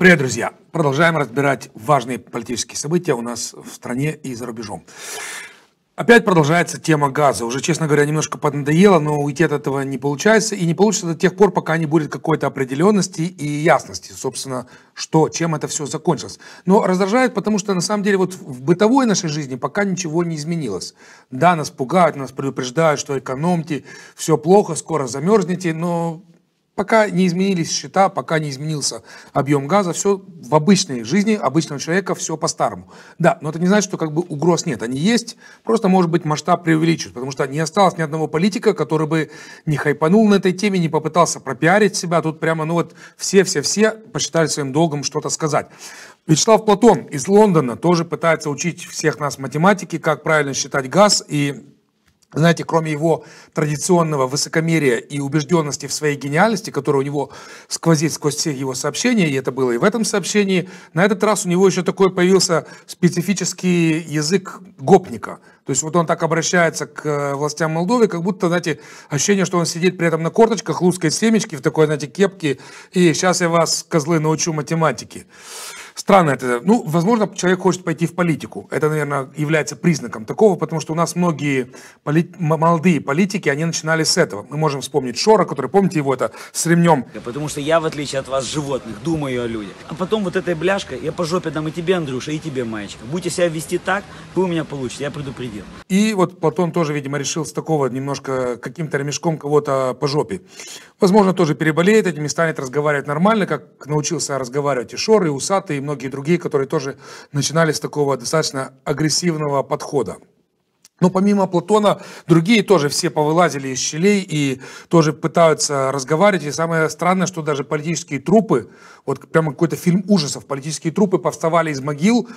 Привет, друзья! Продолжаем разбирать важные политические события у нас в стране и за рубежом. Опять продолжается тема газа. Уже, честно говоря, немножко поднадоело, но уйти от этого не получается. И не получится до тех пор, пока не будет какой-то определенности и ясности, собственно, что, чем это все закончилось. Но раздражает, потому что, на самом деле, вот в бытовой нашей жизни пока ничего не изменилось. Да, нас пугают, нас предупреждают, что экономьте, все плохо, скоро замерзнете, но Пока не изменились счета, пока не изменился объем газа, все в обычной жизни обычного человека все по-старому. Да, но это не значит, что как бы угроз нет, они есть, просто, может быть, масштаб преувеличен, потому что не осталось ни одного политика, который бы не хайпанул на этой теме, не попытался пропиарить себя, тут прямо, ну вот, все-все-все посчитали своим долгом что-то сказать. Вячеслав Платон из Лондона тоже пытается учить всех нас математики, как правильно считать газ и знаете, кроме его традиционного высокомерия и убежденности в своей гениальности, которая у него сквозит сквозь все его сообщения, и это было и в этом сообщении, на этот раз у него еще такой появился специфический язык гопника. То есть вот он так обращается к э, властям Молдовы, как будто, знаете, ощущение, что он сидит при этом на корточках, лускает семечки в такой, знаете, кепке, и сейчас я вас, козлы, научу математике. Странно это. Ну, возможно, человек хочет пойти в политику. Это, наверное, является признаком такого, потому что у нас многие поли... молодые политики, они начинали с этого. Мы можем вспомнить Шора, который, помните его, это с ремнем. Потому что я, в отличие от вас, животных, думаю о людях. А потом вот этой бляшка я по жопе дам и тебе, Андрюша, и тебе, мальчик. Будете себя вести так, вы у меня получите, я предупредил. И вот Платон тоже, видимо, решил с такого немножко каким-то ремешком кого-то по жопе. Возможно, тоже переболеет этим и станет разговаривать нормально, как научился разговаривать и Шор, и Усатый, и многие другие, которые тоже начинали с такого достаточно агрессивного подхода. Но помимо Платона, другие тоже все повылазили из щелей и тоже пытаются разговаривать. И самое странное, что даже политические трупы, вот прямо какой-то фильм ужасов, политические трупы повставали из могил,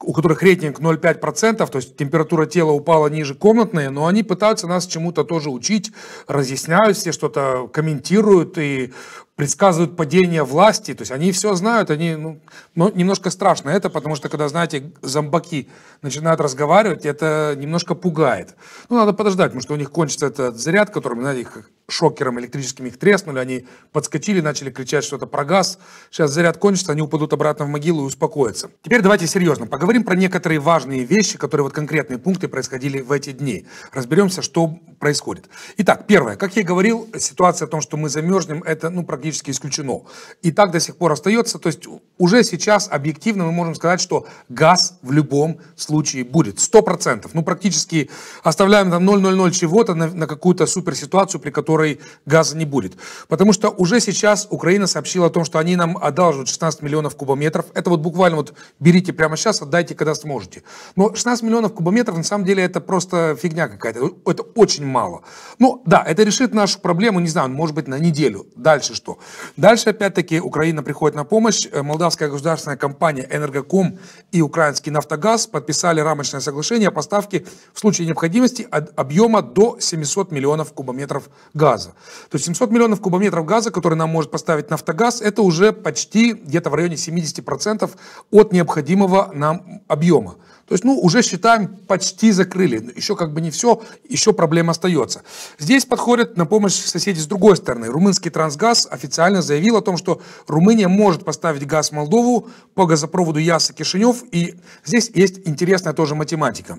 у которых рейтинг 0,5%, то есть температура тела упала ниже комнатной, но они пытаются нас чему-то тоже учить, разъясняют все что-то, комментируют. И предсказывают падение власти, то есть они все знают, они, ну, ну, немножко страшно это, потому что когда, знаете, зомбаки начинают разговаривать, это немножко пугает. Ну, надо подождать, потому что у них кончится этот заряд, которым, знаете, их шокером электрическим их треснули, они подскочили, начали кричать что-то про газ. Сейчас заряд кончится, они упадут обратно в могилу и успокоятся. Теперь давайте серьезно, поговорим про некоторые важные вещи, которые вот конкретные пункты происходили в эти дни. Разберемся, что происходит. Итак, первое, как я и говорил, ситуация о том, что мы замерзнем, это ну, практически исключено. И так до сих пор остается, то есть уже сейчас объективно мы можем сказать, что газ в любом случае будет, сто процентов. Ну практически оставляем там 0,00 чего-то на, на какую-то суперситуацию, при которой которой газа не будет. Потому что уже сейчас Украина сообщила о том, что они нам одалживают 16 миллионов кубометров. Это вот буквально вот берите прямо сейчас, отдайте, когда сможете. Но 16 миллионов кубометров на самом деле это просто фигня какая-то. Это очень мало. Ну да, это решит нашу проблему, не знаю, может быть на неделю. Дальше что? Дальше опять-таки Украина приходит на помощь. Э, молдавская государственная компания Энергоком и украинский Нафтогаз подписали рамочное соглашение о поставке в случае необходимости объема до 700 миллионов кубометров газа газа. То есть 700 миллионов кубометров газа, который нам может поставить «Нафтогаз», это уже почти где-то в районе 70% от необходимого нам объема. То есть, ну, уже считаем, почти закрыли. Еще как бы не все, еще проблема остается. Здесь подходят на помощь соседи с другой стороны. Румынский «Трансгаз» официально заявил о том, что Румыния может поставить газ Молдову по газопроводу Яса-Кишинев. И здесь есть интересная тоже математика.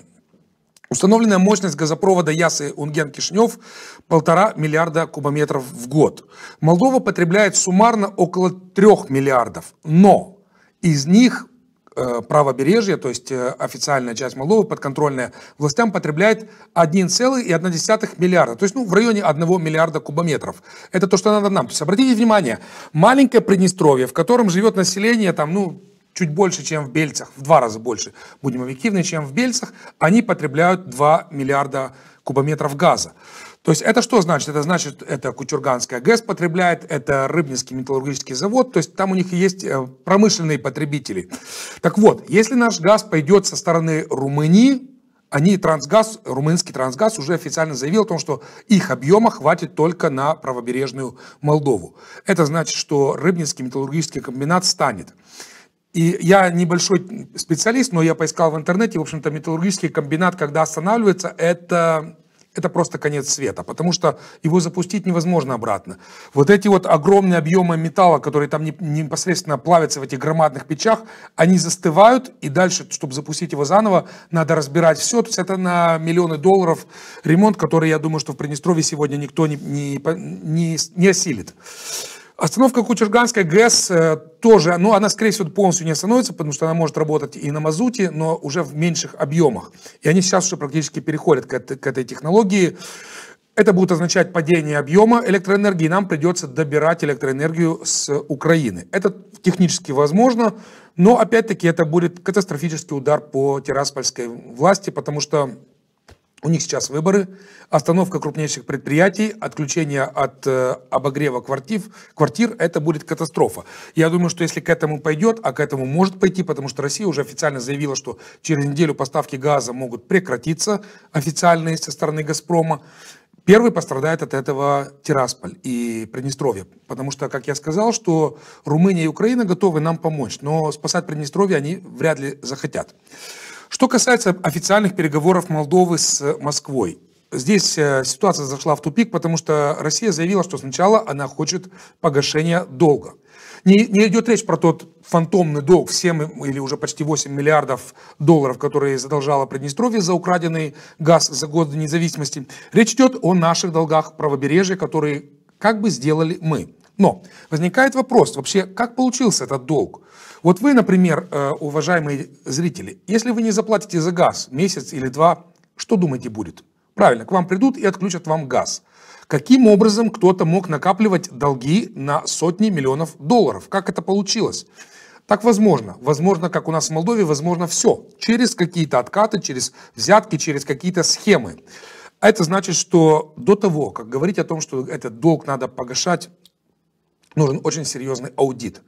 Установленная мощность газопровода Ясы-Унген-Кишинев – полтора миллиарда кубометров в год. Молдова потребляет суммарно около трех миллиардов, но из них э, Правобережье, то есть э, официальная часть Молдовы, подконтрольная властям, потребляет 1,1 миллиарда, то есть ну, в районе 1 миллиарда кубометров. Это то, что надо нам. То есть обратите внимание, маленькое Приднестровье, в котором живет население там, ну, чуть больше, чем в Бельцах, в два раза больше, будем объективны, чем в Бельцах, они потребляют 2 миллиарда кубометров газа. То есть это что значит? Это значит, это Кучурганская ГЭС потребляет, это Рыбнинский металлургический завод, то есть там у них есть э, промышленные потребители. Так вот, если наш газ пойдет со стороны Румынии, они трансгаз, румынский трансгаз уже официально заявил о том, что их объема хватит только на правобережную Молдову. Это значит, что Рыбнинский металлургический комбинат станет. И я небольшой специалист, но я поискал в интернете, в общем-то, металлургический комбинат, когда останавливается, это, это просто конец света, потому что его запустить невозможно обратно. Вот эти вот огромные объемы металла, которые там непосредственно плавятся в этих громадных печах, они застывают, и дальше, чтобы запустить его заново, надо разбирать все. То есть это на миллионы долларов ремонт, который, я думаю, что в Приднестровье сегодня никто не, не, не, не осилит. Остановка Кучурганская ГЭС э, тоже, ну, она, скорее всего, полностью не остановится, потому что она может работать и на мазуте, но уже в меньших объемах. И они сейчас уже практически переходят к, к этой технологии. Это будет означать падение объема электроэнергии, нам придется добирать электроэнергию с Украины. Это технически возможно, но опять-таки это будет катастрофический удар по терраспольской власти, потому что у них сейчас выборы, остановка крупнейших предприятий, отключение от э, обогрева квартир, квартир, это будет катастрофа. Я думаю, что если к этому пойдет, а к этому может пойти, потому что Россия уже официально заявила, что через неделю поставки газа могут прекратиться, официальные со стороны «Газпрома», Первый пострадает от этого Тирасполь и Приднестровье, потому что, как я сказал, что Румыния и Украина готовы нам помочь, но спасать Приднестровье они вряд ли захотят. Что касается официальных переговоров Молдовы с э, Москвой, здесь э, ситуация зашла в тупик, потому что Россия заявила, что сначала она хочет погашения долга. Не, не идет речь про тот фантомный долг в 7 или уже почти 8 миллиардов долларов, которые задолжала Приднестровье за украденный газ за годы независимости. Речь идет о наших долгах правобережья, которые как бы сделали мы. Но возникает вопрос вообще, как получился этот долг? Вот вы, например, э, уважаемые зрители, если вы не заплатите за газ месяц или два, что думаете будет? Правильно, к вам придут и отключат вам газ. Каким образом кто-то мог накапливать долги на сотни миллионов долларов? Как это получилось? Так возможно. Возможно, как у нас в Молдове, возможно все. Через какие-то откаты, через взятки, через какие-то схемы. Это значит, что до того, как говорить о том, что этот долг надо погашать, нужен очень серьезный аудит.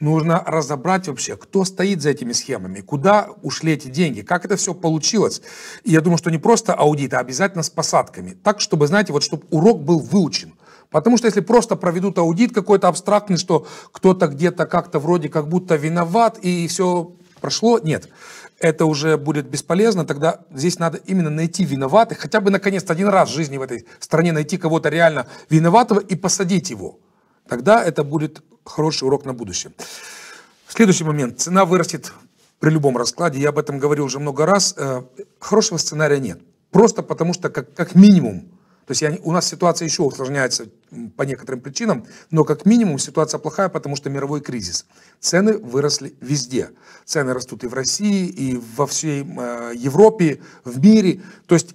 Нужно разобрать вообще, кто стоит за этими схемами, куда ушли эти деньги, как это все получилось. И я думаю, что не просто аудит, а обязательно с посадками. Так, чтобы, знаете, вот чтобы урок был выучен. Потому что если просто проведут аудит какой-то абстрактный, что кто-то где-то как-то вроде как будто виноват и все прошло, нет. Это уже будет бесполезно, тогда здесь надо именно найти виноватых, хотя бы наконец-то один раз в жизни в этой стране найти кого-то реально виноватого и посадить его. Тогда это будет хороший урок на будущее. Следующий момент. Цена вырастет при любом раскладе. Я об этом говорил уже много раз. Э, хорошего сценария нет. Просто потому что как, как минимум, то есть я, у нас ситуация еще усложняется по некоторым причинам, но как минимум ситуация плохая, потому что мировой кризис. Цены выросли везде. Цены растут и в России, и во всей э, Европе, в мире. То есть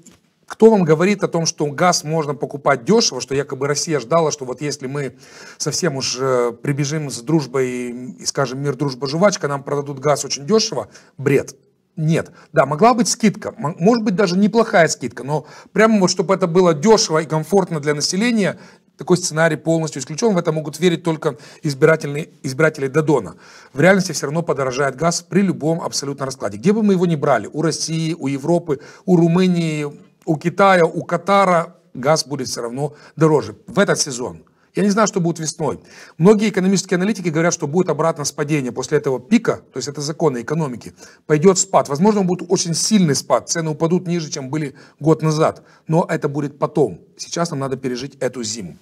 кто вам говорит о том, что газ можно покупать дешево, что якобы Россия ждала, что вот если мы совсем уж э, прибежим с дружбой и, скажем, мир, дружба, жвачка, нам продадут газ очень дешево? Бред. Нет. Да, могла быть скидка, может быть даже неплохая скидка, но прямо вот, чтобы это было дешево и комфортно для населения, такой сценарий полностью исключен. В это могут верить только избиратели, избиратели Додона. В реальности все равно подорожает газ при любом абсолютно раскладе. Где бы мы его ни брали, у России, у Европы, у Румынии, у Китая, у Катара газ будет все равно дороже в этот сезон. Я не знаю, что будет весной. Многие экономические аналитики говорят, что будет обратно спадение после этого пика, то есть это законы экономики, пойдет спад. Возможно, будет очень сильный спад, цены упадут ниже, чем были год назад, но это будет потом. Сейчас нам надо пережить эту зиму.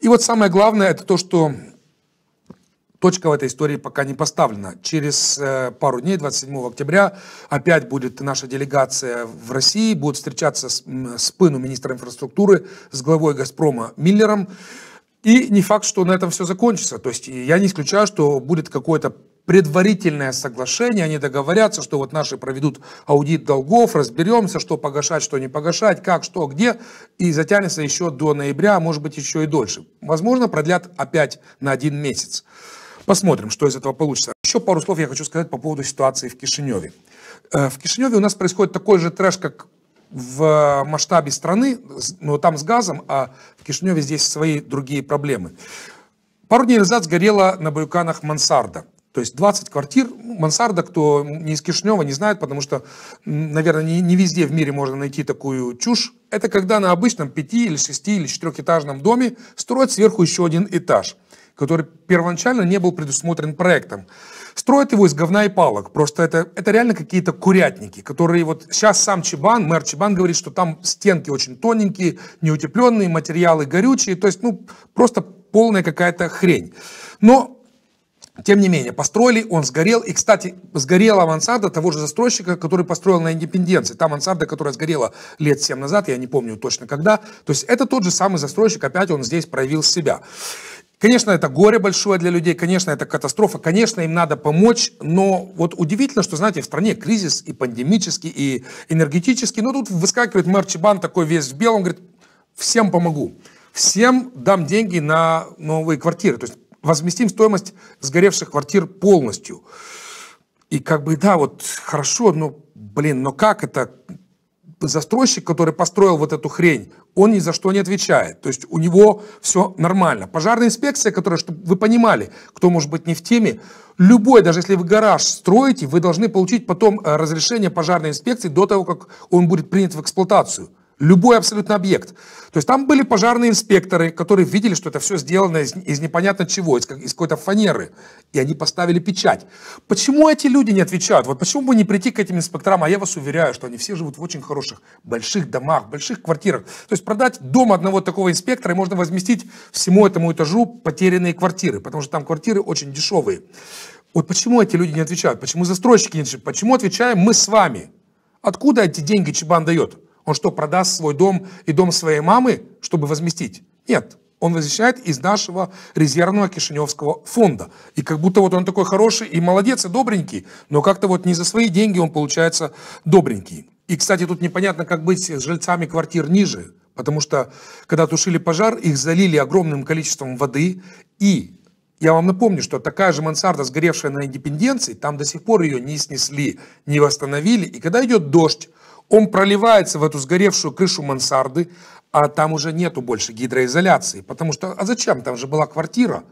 И вот самое главное, это то, что точка в этой истории пока не поставлена. Через э, пару дней, 27 октября, опять будет наша делегация в России, будут встречаться с, с пыну министра инфраструктуры, с главой «Газпрома» Миллером. И не факт, что на этом все закончится. То есть я не исключаю, что будет какое-то предварительное соглашение, они договорятся, что вот наши проведут аудит долгов, разберемся, что погашать, что не погашать, как, что, где, и затянется еще до ноября, а может быть еще и дольше. Возможно, продлят опять на один месяц. Посмотрим, что из этого получится. Еще пару слов я хочу сказать по поводу ситуации в Кишиневе. Э, в Кишиневе у нас происходит такой же трэш, как в масштабе страны, но там с газом, а в Кишиневе здесь свои другие проблемы. Пару дней назад сгорела на Баюканах мансарда. То есть 20 квартир, мансарда, кто не из Кишинева, не знает, потому что, наверное, не, не везде в мире можно найти такую чушь. Это когда на обычном 5 или 6 или 4 этажном доме строят сверху еще один этаж который первоначально не был предусмотрен проектом. Строят его из говна и палок. Просто это, это реально какие-то курятники, которые вот сейчас сам Чебан, мэр Чебан говорит, что там стенки очень тоненькие, неутепленные, материалы горючие. То есть, ну, просто полная какая-то хрень. Но тем не менее, построили, он сгорел. И, кстати, сгорела авансарда того же застройщика, который построил на Индепенденции. Там авансарда, которая сгорела лет 7 назад, я не помню точно когда. То есть это тот же самый застройщик, опять он здесь проявил себя. Конечно, это горе большое для людей, конечно, это катастрофа, конечно, им надо помочь, но вот удивительно, что, знаете, в стране кризис и пандемический, и энергетический, но тут выскакивает мэр Чебан такой весь в белом, говорит, всем помогу, всем дам деньги на новые квартиры, то есть возместим стоимость сгоревших квартир полностью. И как бы, да, вот хорошо, но, блин, но как это, застройщик, который построил вот эту хрень, он ни за что не отвечает. То есть у него все нормально. Пожарная инспекция, которая, чтобы вы понимали, кто может быть не в теме, любой, даже если вы гараж строите, вы должны получить потом э, разрешение пожарной инспекции до того, как он будет принят в эксплуатацию. Любой абсолютно объект. То есть там были пожарные инспекторы, которые видели, что это все сделано из, из непонятно чего, из, из какой-то фанеры. И они поставили печать. Почему эти люди не отвечают? Вот почему бы не прийти к этим инспекторам? А я вас уверяю, что они все живут в очень хороших, больших домах, больших квартирах. То есть продать дом одного такого инспектора, и можно возместить всему этому этажу потерянные квартиры, потому что там квартиры очень дешевые. Вот почему эти люди не отвечают? Почему застройщики не отвечают? Почему отвечаем мы с вами? Откуда эти деньги Чебан дает? Он что, продаст свой дом и дом своей мамы, чтобы возместить? Нет. Он возвещает из нашего резервного Кишиневского фонда. И как будто вот он такой хороший и молодец, и добренький, но как-то вот не за свои деньги он получается добренький. И, кстати, тут непонятно, как быть с жильцами квартир ниже, потому что, когда тушили пожар, их залили огромным количеством воды, и я вам напомню, что такая же мансарда, сгоревшая на Индепенденции, там до сих пор ее не снесли, не восстановили, и когда идет дождь, он проливается в эту сгоревшую крышу мансарды, а там уже нету больше гидроизоляции, потому что, а зачем, там же была квартира.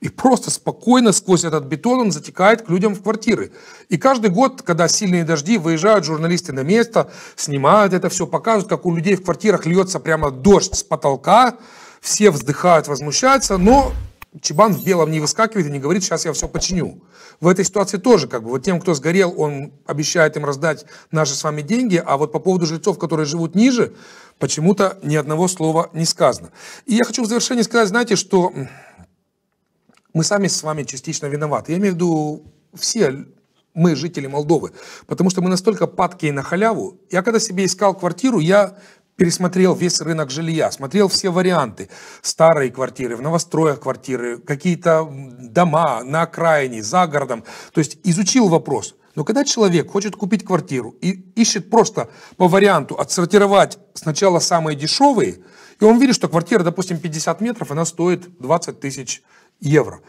И просто спокойно сквозь этот бетон он затекает к людям в квартиры. И каждый год, когда сильные дожди, выезжают журналисты на место, снимают это все, показывают, как у людей в квартирах льется прямо дождь с потолка, все вздыхают, возмущаются, но Чебан в белом не выскакивает и не говорит, сейчас я все починю. В этой ситуации тоже, как бы, вот тем, кто сгорел, он обещает им раздать наши с вами деньги, а вот по поводу жильцов, которые живут ниже, почему-то ни одного слова не сказано. И я хочу в завершении сказать, знаете, что мы сами с вами частично виноваты. Я имею в виду все мы, жители Молдовы, потому что мы настолько падкие на халяву. Я когда себе искал квартиру, я пересмотрел весь рынок жилья, смотрел все варианты. Старые квартиры, в новостроях квартиры, какие-то дома на окраине, за городом. То есть изучил вопрос. Но когда человек хочет купить квартиру и ищет просто по варианту отсортировать сначала самые дешевые, и он видит, что квартира, допустим, 50 метров, она стоит 20 тысяч евро.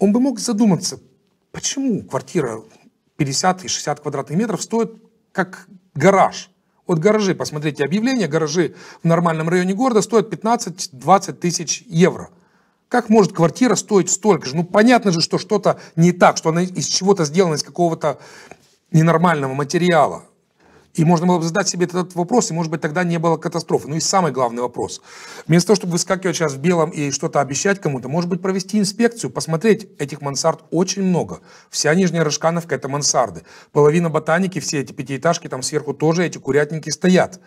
Он бы мог задуматься, почему квартира 50 и 60 квадратных метров стоит как гараж – вот гаражи, посмотрите объявление, гаражи в нормальном районе города стоят 15-20 тысяч евро. Как может квартира стоить столько же? Ну, понятно же, что что-то не так, что она из чего-то сделана, из какого-то ненормального материала. И можно было бы задать себе этот вопрос, и, может быть, тогда не было катастрофы. Ну и самый главный вопрос. Вместо того, чтобы выскакивать сейчас в белом и что-то обещать кому-то, может быть, провести инспекцию, посмотреть. Этих мансард очень много. Вся Нижняя Рыжкановка – это мансарды. Половина ботаники, все эти пятиэтажки, там сверху тоже эти курятники стоят.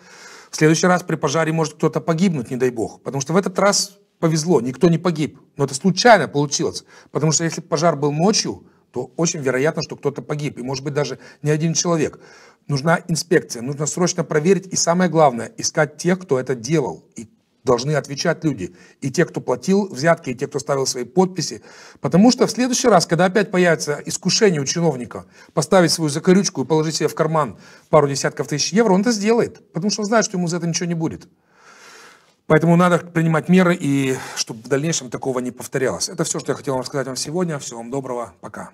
В следующий раз при пожаре может кто-то погибнуть, не дай бог. Потому что в этот раз повезло, никто не погиб. Но это случайно получилось. Потому что если пожар был ночью, то очень вероятно, что кто-то погиб, и может быть даже не один человек. Нужна инспекция, нужно срочно проверить, и самое главное, искать тех, кто это делал, и должны отвечать люди. И те, кто платил взятки, и те, кто ставил свои подписи. Потому что в следующий раз, когда опять появится искушение у чиновника поставить свою закорючку и положить себе в карман пару десятков тысяч евро, он это сделает. Потому что он знает, что ему за это ничего не будет. Поэтому надо принимать меры, и чтобы в дальнейшем такого не повторялось. Это все, что я хотел вам рассказать вам сегодня. Всего вам доброго. Пока.